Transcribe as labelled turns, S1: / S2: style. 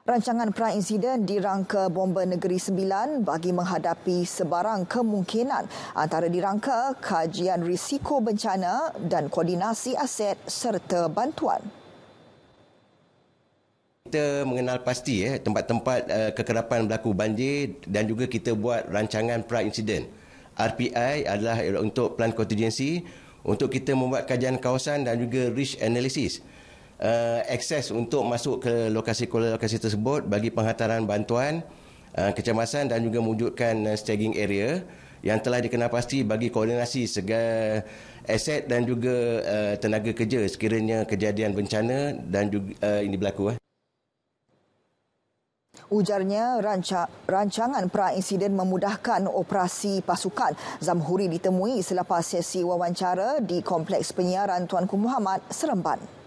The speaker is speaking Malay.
S1: Rancangan pra-insiden dirangka bomba negeri sembilan bagi menghadapi sebarang kemungkinan antara dirangka kajian risiko bencana dan koordinasi aset serta bantuan.
S2: Kita mengenal pasti ya tempat-tempat eh, kekerapan berlaku banjir dan juga kita buat rancangan pra-insiden. RPI adalah untuk plan contingency untuk kita membuat kajian kawasan dan juga risk analysis uh, akses untuk masuk ke lokasi-lokasi tersebut bagi penghantaran bantuan, uh, kecemasan dan juga mewujudkan uh, staging area yang telah dikenalpasti bagi koordinasi segala aset dan juga uh, tenaga kerja sekiranya kejadian bencana dan juga uh, ini berlaku. Uh.
S1: Ujarnya, rancangan pra-insiden memudahkan operasi pasukan. Zamhuri ditemui selepas sesi wawancara di Kompleks Penyiaran Tuanku Muhammad, Seremban.